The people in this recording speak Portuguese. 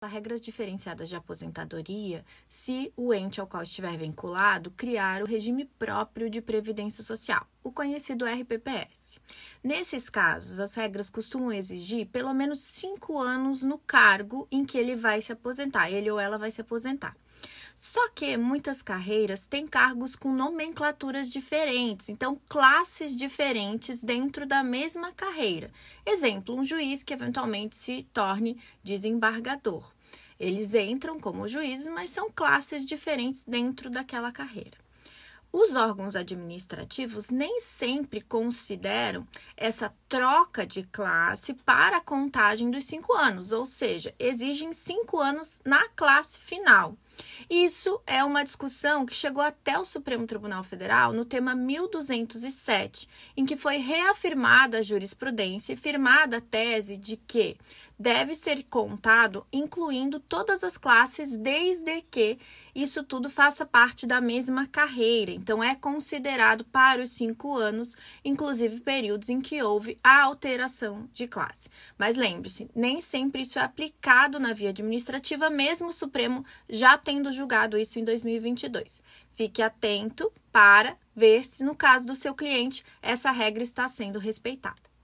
a regras diferenciadas de aposentadoria se o ente ao qual estiver vinculado criar o regime próprio de previdência social, o conhecido RPPS. Nesses casos, as regras costumam exigir pelo menos cinco anos no cargo em que ele vai se aposentar, ele ou ela vai se aposentar. Só que muitas carreiras têm cargos com nomenclaturas diferentes, então classes diferentes dentro da mesma carreira. Exemplo, um juiz que eventualmente se torne desembargador. Eles entram como juízes, mas são classes diferentes dentro daquela carreira. Os órgãos administrativos nem sempre consideram essa troca de classe para a contagem dos cinco anos, ou seja, exigem cinco anos na classe final. Isso é uma discussão que chegou até o Supremo Tribunal Federal no tema 1207, em que foi reafirmada a jurisprudência e firmada a tese de que deve ser contado incluindo todas as classes, desde que isso tudo faça parte da mesma carreira. Então, é considerado para os cinco anos, inclusive períodos em que houve a alteração de classe. Mas lembre-se, nem sempre isso é aplicado na via administrativa, mesmo o Supremo já tendo julgado isso em 2022. Fique atento para ver se, no caso do seu cliente, essa regra está sendo respeitada.